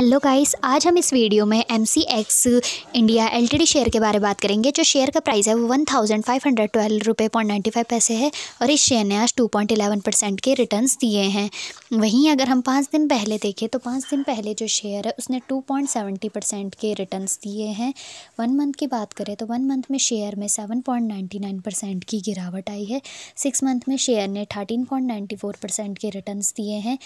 hello guys आज हम इस वीडियो में M C X India D share के बारे में बात करेंगे जो शेयर का प्राइस है वो one thousand five hundred twelve रुपये पॉइंट नाइन्टी फाइव पैसे है और इस शेयर ने आज टू पॉइंट इलेवन परसेंट के रिटर्न दिए हैं वहीं अगर हम पाँच दिन पहले देखें तो पाँच दिन पहले जो शेयर है उसने टू पॉइंट सेवेंटी परसेंट के रिटर्न दिए हैं वन मंथ की बात करें तो वन मंथ में शेयर में seven point ninety nine percent की गिरावट आई है सिक्स मंथ में शेयर ने thirteen point ninety four percent के रिटर्न दिए हैं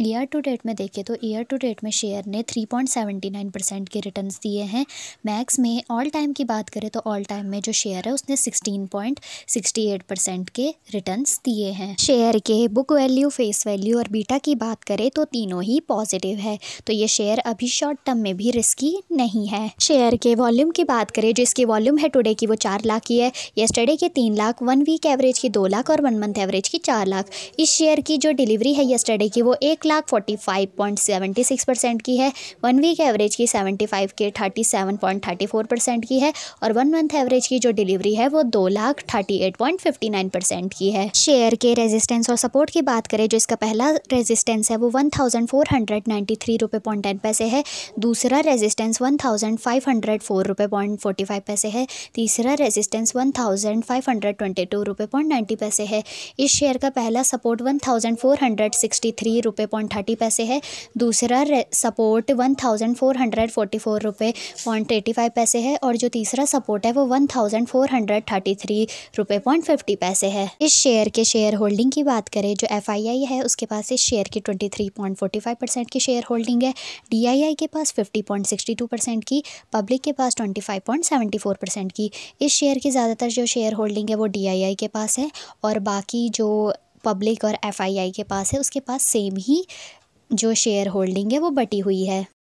ईयर टू डेट में देखें तो ईयर टू डेट में शेयर ने 3.79 परसेंट के रिटर्न दिए हैं मैक्स में ऑल टाइम की बात करें तो ऑल टाइम में जो शेयर है उसने 16.68 परसेंट के रिटर्न दिए हैं शेयर के बुक वैल्यू फेस वैल्यू और बीटा की बात करें तो तीनों ही पॉजिटिव है तो ये शेयर अभी शॉर्ट टर्म में भी रिस्की नहीं है शेयर के वॉल्यूम की बात करें जिसकी वॉल्यूम है टूडे की वो चार लाख की है येस्टरडे की तीन लाख वन वीक एवरेज की दो लाख और वन मंथ एवरेज की चार लाख इस शेयर की जो डिलीवरी है येस्टरडे की वो एक lakh forty five point seventy six percent की है वन वीक एवरेज की सेवेंटी फाइव के thirty seven point thirty four percent की है और वन मंथ एवरेज की जो डिलीवरी है वो दो lakh thirty eight point fifty nine percent की है शेयर के रेजिस्टेंस और सपोर्ट की बात करें जो इसका पहला रेजिस्टेंस है वो one thousand four hundred ninety three रुपये पॉइंट टेन पैसे है दूसरा resistance one thousand five hundred four रुपये पॉइंट फोर्टी फाइव पैसे है तीसरा resistance one thousand five hundred twenty two रुपये पॉइंट नाइन्टी पैसे है इस शेयर का पहला support one thousand four hundred sixty three रुपये पॉइंट थर्टी पैसे है दूसरा support one thousand four hundred forty four रुपये पॉइंट एटी फाइव पैसे है और जो तीसरा सपोर्ट है वो one thousand four hundred thirty three रुपये पॉइंट फिफ्टी पैसे है इस शेयर के शेयर होल्डिंग की बात करें जो एफ आई आई है उसके पास इस शेयर की twenty three point forty five percent की शेयर होल्डिंग है डी आई आई के पास fifty point sixty two percent की पब्लिक के पास twenty five point seventy four percent की इस शेयर की ज़्यादातर जो शेयर होल्डिंग है वो डी आई आई के पास है और बाकी जो पब्लिक और एफ आई आई के पास है उसके पास सेम ही जो शेयर होल्डिंग है वो बटी हुई है